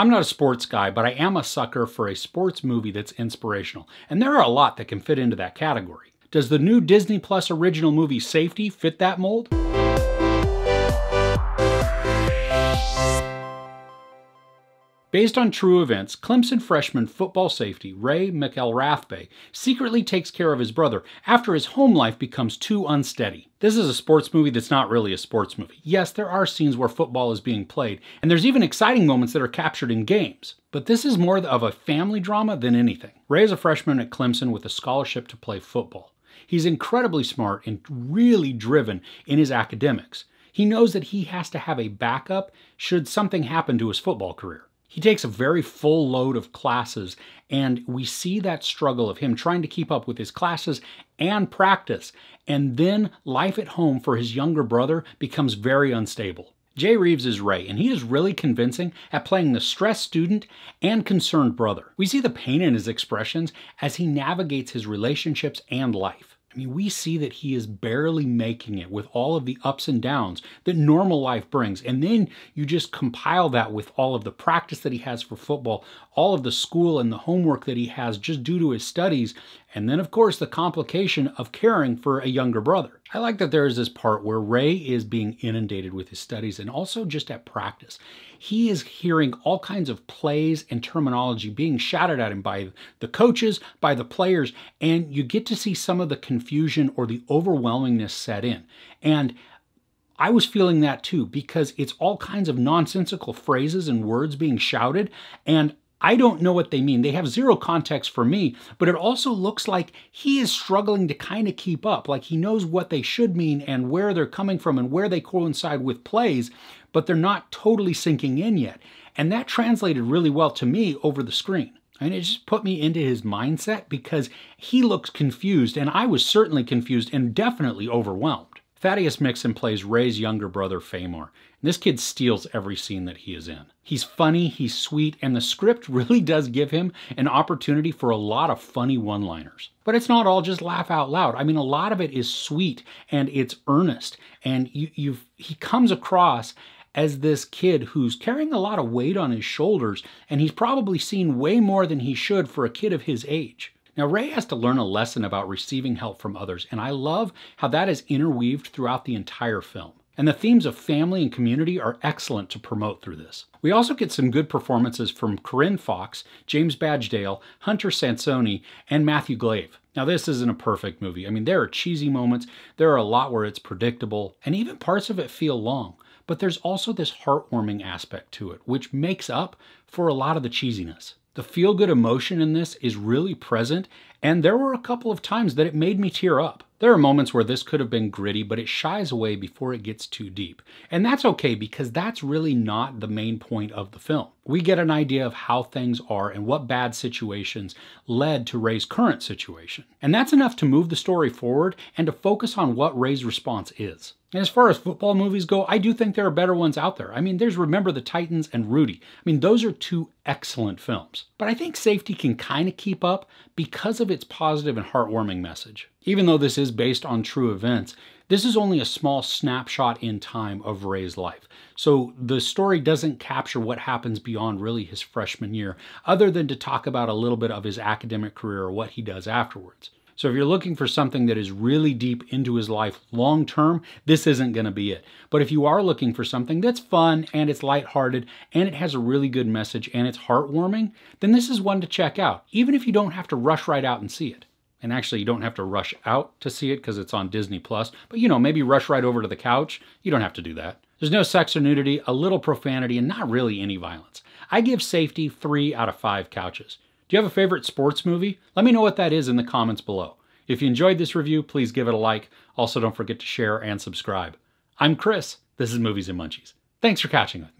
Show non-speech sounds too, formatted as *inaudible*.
I'm not a sports guy, but I am a sucker for a sports movie that's inspirational, and there are a lot that can fit into that category. Does the new Disney Plus original movie Safety fit that mold? Based on true events, Clemson freshman football safety Ray McElrathbay secretly takes care of his brother after his home life becomes too unsteady. This is a sports movie that's not really a sports movie. Yes, there are scenes where football is being played, and there's even exciting moments that are captured in games, but this is more of a family drama than anything. Ray is a freshman at Clemson with a scholarship to play football. He's incredibly smart and really driven in his academics. He knows that he has to have a backup should something happen to his football career. He takes a very full load of classes, and we see that struggle of him trying to keep up with his classes and practice. And then life at home for his younger brother becomes very unstable. Jay Reeves is Ray, and he is really convincing at playing the stressed student and concerned brother. We see the pain in his expressions as he navigates his relationships and life mean, we see that he is barely making it with all of the ups and downs that normal life brings. And then you just compile that with all of the practice that he has for football, all of the school and the homework that he has just due to his studies, and then, of course, the complication of caring for a younger brother. I like that there is this part where Ray is being inundated with his studies and also just at practice. He is hearing all kinds of plays and terminology being shouted at him by the coaches, by the players, and you get to see some of the confusion or the overwhelmingness set in. And I was feeling that too because it's all kinds of nonsensical phrases and words being shouted, and I don't know what they mean. They have zero context for me, but it also looks like he is struggling to kind of keep up. Like he knows what they should mean and where they're coming from and where they coincide with plays, but they're not totally sinking in yet. And that translated really well to me over the screen. And it just put me into his mindset because he looks confused, and I was certainly confused and definitely overwhelmed. Thaddeus Mixon plays Ray's younger brother, Famor. And this kid steals every scene that he is in. He's funny, he's sweet, and the script *laughs* really does give him an opportunity for a lot of funny one liners. But it's not all just laugh out loud. I mean, a lot of it is sweet and it's earnest, and you, he comes across as this kid who's carrying a lot of weight on his shoulders, and he's probably seen way more than he should for a kid of his age. Now, Ray has to learn a lesson about receiving help from others, and I love how that is interweaved throughout the entire film. And the themes of family and community are excellent to promote through this. We also get some good performances from Corinne Fox, James Badgedale, Hunter Sansoni, and Matthew Glaive. Now, this isn't a perfect movie. I mean, there are cheesy moments, there are a lot where it's predictable, and even parts of it feel long. But there's also this heartwarming aspect to it, which makes up for a lot of the cheesiness. The feel good emotion in this is really present, and there were a couple of times that it made me tear up. There are moments where this could have been gritty, but it shies away before it gets too deep. And that's okay because that's really not the main point of the film we get an idea of how things are and what bad situations led to Ray's current situation. And that's enough to move the story forward and to focus on what Ray's response is. And as far as football movies go, I do think there are better ones out there. I mean, there's Remember the Titans and Rudy. I mean, those are two excellent films. But I think Safety can kind of keep up because of its positive and heartwarming message. Even though this is based on true events, this is only a small snapshot in time of Ray's life. So the story doesn't capture what happens beyond really his freshman year, other than to talk about a little bit of his academic career or what he does afterwards. So if you're looking for something that is really deep into his life long term, this isn't going to be it. But if you are looking for something that's fun and it's lighthearted and it has a really good message and it's heartwarming, then this is one to check out, even if you don't have to rush right out and see it and actually you don't have to rush out to see it because it's on Disney Plus, but you know, maybe rush right over to the couch. You don't have to do that. There's no sex or nudity, a little profanity, and not really any violence. I give safety three out of five couches. Do you have a favorite sports movie? Let me know what that is in the comments below. If you enjoyed this review, please give it a like. Also, don't forget to share and subscribe. I'm Chris. This is Movies and Munchies. Thanks for catching us.